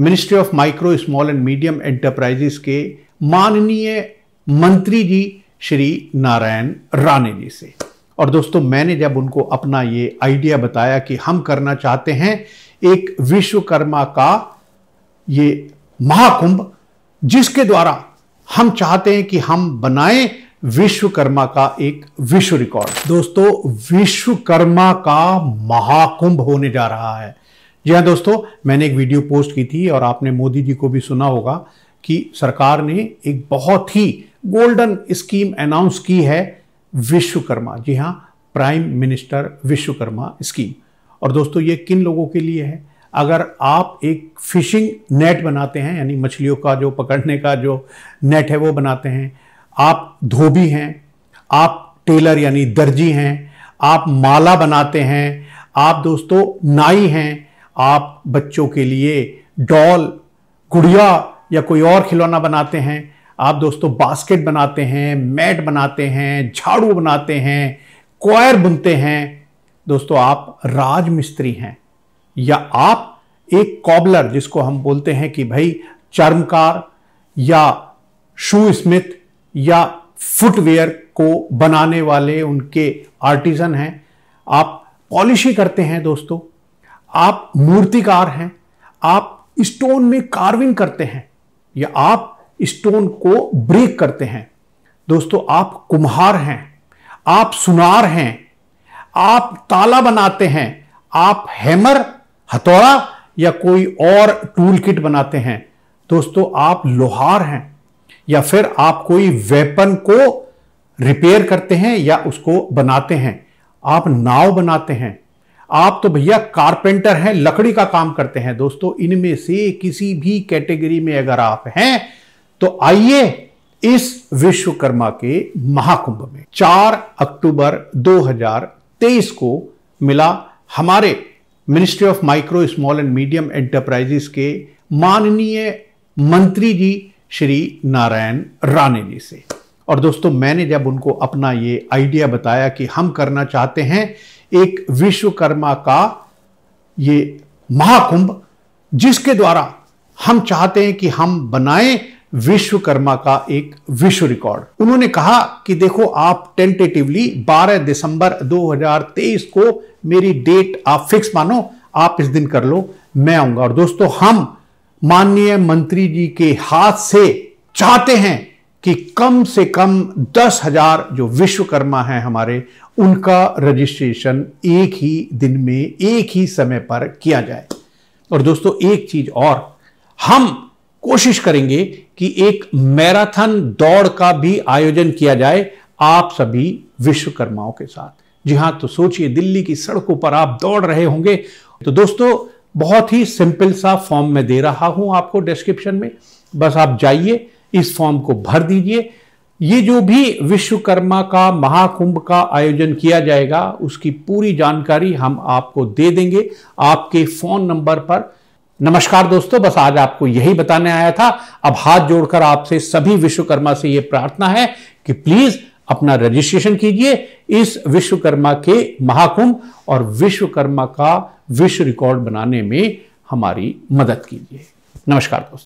ministry of Micro Small and Medium Enterprises के माननीय मंत्री जी श्री नारायण राणे जी से और दोस्तों मैंने जब उनको अपना ये आइडिया बताया कि हम करना चाहते हैं एक विश्वकर्मा का ये महाकुंभ जिसके द्वारा हम चाहते हैं कि हम बनाएं विश्वकर्मा का एक विश्व रिकॉर्ड दोस्तों विश्वकर्मा का महाकुंभ होने जा रहा है जी हाँ दोस्तों मैंने एक वीडियो पोस्ट की थी और आपने मोदी जी को भी सुना होगा कि सरकार ने एक बहुत ही गोल्डन स्कीम अनाउंस की है विश्वकर्मा जी हाँ प्राइम मिनिस्टर विश्वकर्मा स्कीम और दोस्तों ये किन लोगों के लिए है अगर आप एक फिशिंग नेट बनाते हैं यानी मछलियों का जो पकड़ने का जो नेट है वो बनाते हैं आप धोबी हैं आप टेलर यानी दर्जी हैं आप माला बनाते हैं आप दोस्तों नाई हैं आप बच्चों के लिए डॉल गुड़िया या कोई और खिलौना बनाते हैं आप दोस्तों बास्केट बनाते हैं मैट बनाते हैं झाड़ू बनाते हैं क्वायर बुनते हैं दोस्तों आप राजमिस्त्री हैं या आप एक कॉबलर जिसको हम बोलते हैं कि भाई चर्मकार या शू स्मिथ या फुटवेयर को बनाने वाले उनके आर्टिजन हैं आप पॉलिशी करते हैं दोस्तों आप मूर्तिकार हैं आप स्टोन में कार्विंग करते हैं या आप स्टोन को ब्रेक करते हैं दोस्तों आप कुम्हार हैं आप सुनार हैं आप ताला बनाते हैं आप हैमर हथौड़ा या कोई और टूल किट बनाते हैं दोस्तों आप लोहार हैं या फिर आप कोई वेपन को रिपेयर करते हैं या उसको बनाते हैं आप नाव बनाते हैं आप तो भैया कारपेंटर हैं लकड़ी का काम करते हैं दोस्तों इनमें से किसी भी कैटेगरी में अगर आप हैं तो आइए इस विश्वकर्मा के महाकुंभ में 4 अक्टूबर 2023 को मिला हमारे Ministry of Micro Small and Medium Enterprises के माननीय मंत्री जी श्री नारायण राणे जी से और दोस्तों मैंने जब उनको अपना ये आइडिया बताया कि हम करना चाहते हैं एक विश्वकर्मा का ये महाकुंभ जिसके द्वारा हम चाहते हैं कि हम बनाएं विश्वकर्मा का एक विश्व रिकॉर्ड उन्होंने कहा कि देखो आप टेंटेटिवली 12 दिसंबर 2023 को मेरी डेट आप फिक्स मानो आप इस दिन कर लो मैं आऊंगा और दोस्तों हम माननीय मंत्री जी के हाथ से चाहते हैं कि कम से कम दस हजार जो विश्वकर्मा हैं हमारे उनका रजिस्ट्रेशन एक ही दिन में एक ही समय पर किया जाए और दोस्तों एक चीज और हम कोशिश करेंगे कि एक मैराथन दौड़ का भी आयोजन किया जाए आप सभी विश्वकर्माओं के साथ जी हां तो सोचिए दिल्ली की सड़कों पर आप दौड़ रहे होंगे तो दोस्तों बहुत ही सिंपल सा फॉर्म में दे रहा हूं आपको डिस्क्रिप्शन में बस आप जाइए इस फॉर्म को भर दीजिए ये जो भी विश्वकर्मा का महाकुंभ का आयोजन किया जाएगा उसकी पूरी जानकारी हम आपको दे देंगे आपके फोन नंबर पर नमस्कार दोस्तों बस आज आपको यही बताने आया था अब हाथ जोड़कर आपसे सभी विश्वकर्मा से यह प्रार्थना है कि प्लीज अपना रजिस्ट्रेशन कीजिए इस विश्वकर्मा के महाकुंभ और विश्वकर्मा का विश्व रिकॉर्ड बनाने में हमारी मदद कीजिए नमस्कार दोस्तों